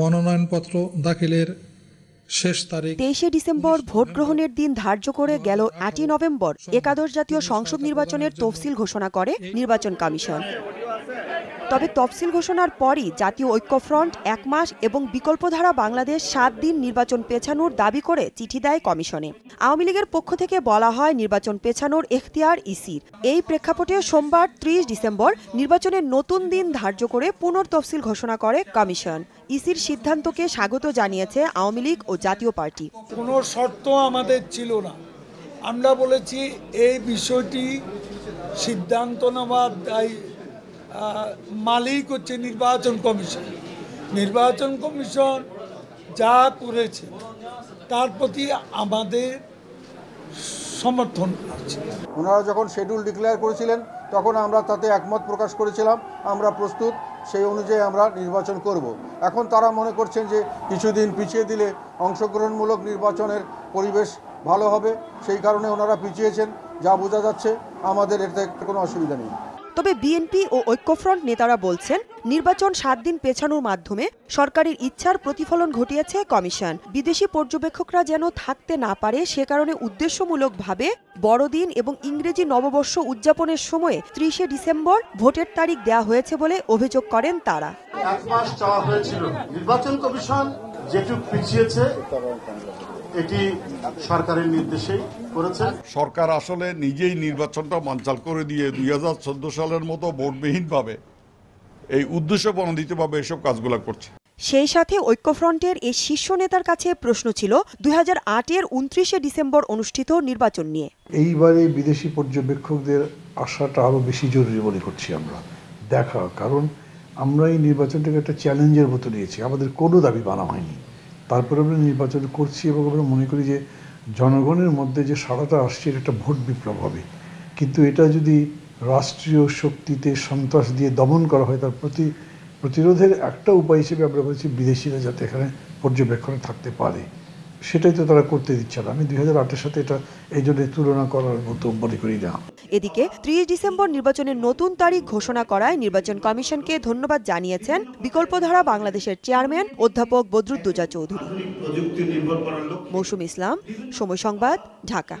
মনোনয়নপত্র দাখিলের শেষ তারিখ তেইশে ডিসেম্বর ভোট গ্রহণের দিন ধার্য করে গেল আটই নভেম্বর একাদশ জাতীয় সংসদ নির্বাচনের তফসিল ঘোষণা করে নির্বাচন কমিশন তবে তফসিল ঘোষণার পরই জাতীয় ঐক্যফ্রন্ট এক মাস এবং বিকল্পধারা বাংলাদেশ সাত দিন নির্বাচন পেছানোর দাবি করে চিঠি দেয় কমিশনে আওয়ামী লীগের পক্ষ থেকে বলা হয় নির্বাচন পেছানোর এখতিয়ার ইসির এই প্রেক্ষাপটে সোমবার ত্রিশ ডিসেম্বর নির্বাচনের নতুন দিন ধার্য করে পুনর তফসিল ঘোষণা করে কমিশন ইসির সিদ্ধান্তকে স্বাগত জানিয়েছে আওয়ামী লীগ ও জাতীয় পার্টি কোনো শর্ত আমাদের ছিল না আমরা বলেছি এই বিষয়টি সিদ্ধান্ত নেওয়ার দায় মালিক হচ্ছে নির্বাচন কমিশন নির্বাচন কমিশন যা করেছে তার প্রতি আমাদের সমর্থন আছে ওনারা যখন শেডিউল ডিক্লেয়ার করেছিলেন তখন আমরা তাতে একমত প্রকাশ করেছিলাম আমরা প্রস্তুত সেই অনুযায়ী আমরা নির্বাচন করব। এখন তারা মনে করছেন যে কিছুদিন পিছিয়ে দিলে অংশগ্রহণমূলক নির্বাচনের পরিবেশ ভালো হবে সেই কারণে ওনারা পিছিয়েছেন যা বোঝা যাচ্ছে আমাদের এতে কোনো অসুবিধা নেই তবে বিএনপি ও ঐক্যফ্রন্ট নেতারা বলছেন নির্বাচন সাত দিন পেছানোর মাধ্যমে সরকারের ইচ্ছার প্রতিফলন ঘটিয়েছে কমিশন বিদেশি পর্যবেক্ষকরা যেন থাকতে না পারে সে কারণে উদ্দেশ্যমূলকভাবে বড়দিন এবং ইংরেজি নববর্ষ উদযাপনের সময়ে ত্রিশে ডিসেম্বর ভোটের তারিখ দেয়া হয়েছে বলে অভিযোগ করেন তারা এক মাস চাওয়া হয়েছিল নির্বাচন কমিশন যেটুক পিছিয়েছে এটি সরকারের নির্দেশে করেছে সরকার আসলে নিজেই নির্বাচনটা মানচাল করে দিয়ে দুই হাজার সালের মতো ভোটবিহীনভাবে এই উদ্দেশ্য প্রণোদিতভাবে এসব কাজগুলো করছে সেই সাথে ঐক্যফ্রন্টের এই শীর্ষ নেতার কাছে প্রশ্ন ছিল দুই এর উনত্রিশে ডিসেম্বর অনুষ্ঠিত নির্বাচন নিয়ে এইবারে বিদেশি পর্যবেক্ষকদের আশাটা আরও বেশি জরুরি মনে করছি আমরা দেখা কারণ আমরা এই নির্বাচনটাকে একটা চ্যালেঞ্জের মতো নিয়েছি আমাদের কোনো দাবি বানা হয়নি তারপরে আমরা নির্বাচন করছি এবং আমরা মনে করি যে জনগণের মধ্যে যে সাড়াটা আসছে এটা একটা ভোট বিপ্লব হবে কিন্তু এটা যদি রাষ্ট্রীয় শক্তিতে সন্ত্রাস দিয়ে দমন করা হয় তার প্রতি প্রতিরোধের একটা উপায় হিসেবে আমরা বলছি বিদেশিরা যাতে এখানে পর্যবেক্ষণে থাকতে পারে সেটাই তো তারা করতে দিচ্ছে না আমি দুই সাথে এটা এই জন্য তুলনা করার মতো মনে করি না এদিকে ত্রিশ ডিসেম্বর নির্বাচনের নতুন তারিখ ঘোষণা করায় নির্বাচন কমিশনকে ধন্যবাদ জানিয়েছেন বিকল্পধারা বাংলাদেশের চেয়ারম্যান অধ্যাপক বদরুদ্দোজা চৌধুরী মৌসুম ইসলাম সময় সংবাদ ঢাকা